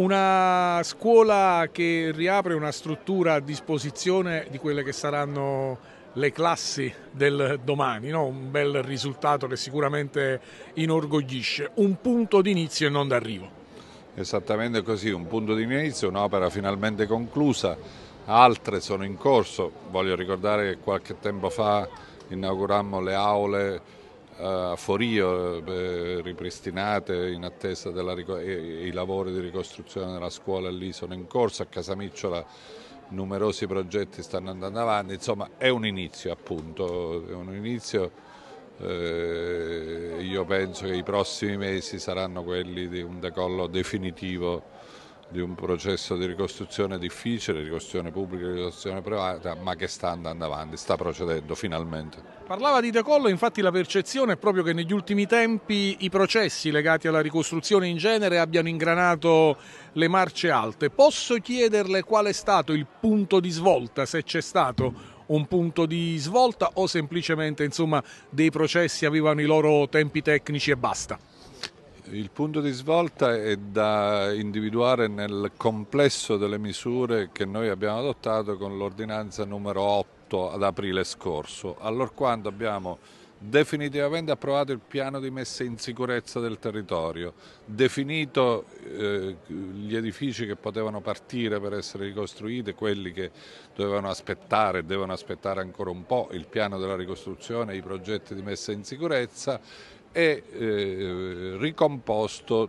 Una scuola che riapre una struttura a disposizione di quelle che saranno le classi del domani, no? un bel risultato che sicuramente inorgoglisce, un punto d'inizio e non d'arrivo. Esattamente così, un punto di inizio, un'opera finalmente conclusa, altre sono in corso, voglio ricordare che qualche tempo fa inaugurammo le aule a Forio eh, ripristinate in attesa dei lavori di ricostruzione della scuola lì sono in corso, a Casamicciola numerosi progetti stanno andando avanti, insomma è un inizio appunto, è un inizio eh, io penso che i prossimi mesi saranno quelli di un decollo definitivo di un processo di ricostruzione difficile, ricostruzione pubblica e ricostruzione privata, ma che sta andando avanti, sta procedendo finalmente. Parlava di decollo, infatti la percezione è proprio che negli ultimi tempi i processi legati alla ricostruzione in genere abbiano ingranato le marce alte. Posso chiederle qual è stato il punto di svolta, se c'è stato un punto di svolta o semplicemente insomma, dei processi avevano i loro tempi tecnici e basta? Il punto di svolta è da individuare nel complesso delle misure che noi abbiamo adottato con l'ordinanza numero 8 ad aprile scorso, quando abbiamo definitivamente approvato il piano di messa in sicurezza del territorio, definito eh, gli edifici che potevano partire per essere ricostruiti, quelli che dovevano aspettare, e devono aspettare ancora un po', il piano della ricostruzione, e i progetti di messa in sicurezza e eh, ricomposto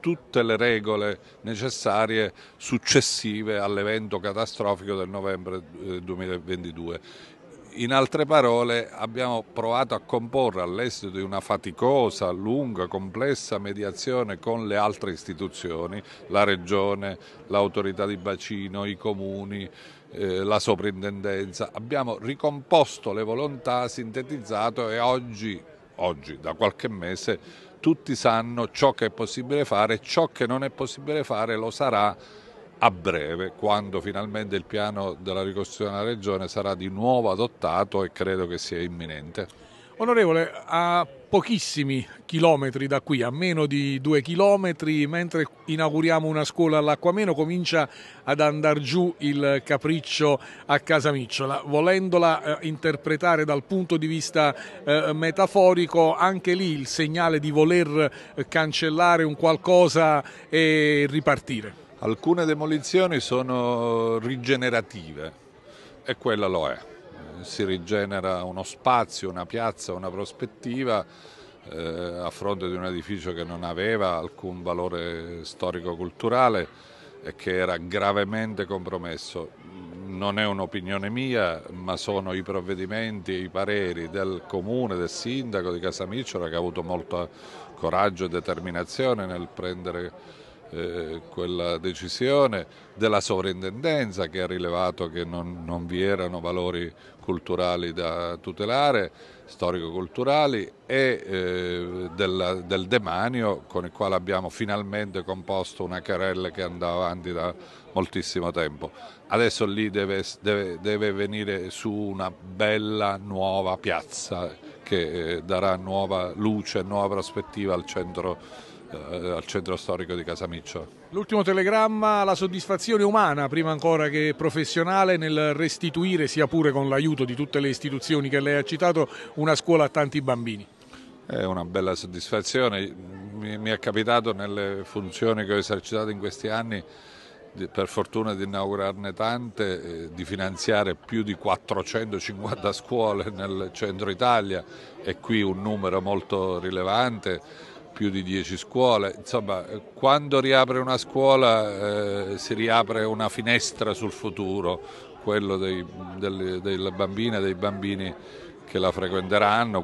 tutte le regole necessarie successive all'evento catastrofico del novembre 2022. Eh, In altre parole abbiamo provato a comporre all'esito di una faticosa, lunga, complessa mediazione con le altre istituzioni, la Regione, l'autorità di bacino, i comuni, eh, la soprintendenza, abbiamo ricomposto le volontà, sintetizzato e oggi oggi, da qualche mese, tutti sanno ciò che è possibile fare, e ciò che non è possibile fare lo sarà a breve, quando finalmente il piano della ricostruzione della regione sarà di nuovo adottato e credo che sia imminente. Onorevole, a pochissimi chilometri da qui, a meno di due chilometri, mentre inauguriamo una scuola all'Acquameno, comincia ad andar giù il capriccio a Casa Micciola. volendola eh, interpretare dal punto di vista eh, metaforico anche lì il segnale di voler eh, cancellare un qualcosa e ripartire. Alcune demolizioni sono rigenerative e quella lo è si rigenera uno spazio, una piazza, una prospettiva eh, a fronte di un edificio che non aveva alcun valore storico-culturale e che era gravemente compromesso. Non è un'opinione mia, ma sono i provvedimenti e i pareri del comune, del sindaco di Casamicciola che ha avuto molto coraggio e determinazione nel prendere eh, quella decisione, della sovrintendenza che ha rilevato che non, non vi erano valori culturali da tutelare, storico-culturali e eh, del, del, demanio con il quale abbiamo finalmente composto una querella che andava avanti da moltissimo tempo. Adesso lì deve, deve, deve venire su una bella nuova piazza che eh, darà nuova luce, nuova prospettiva al centro eh, al centro storico di Casamiccio. L'ultimo telegramma, la soddisfazione umana prima ancora che professionale nel restituire, sia pure con l'aiuto di tutte le istituzioni che lei ha citato, una scuola a tanti bambini. È una bella soddisfazione, mi, mi è capitato nelle funzioni che ho esercitato in questi anni per fortuna di inaugurarne tante, di finanziare più di 450 scuole nel centro Italia e qui un numero molto rilevante più di 10 scuole, insomma quando riapre una scuola eh, si riapre una finestra sul futuro, quello dei, delle, delle bambine e dei bambini che la frequenteranno.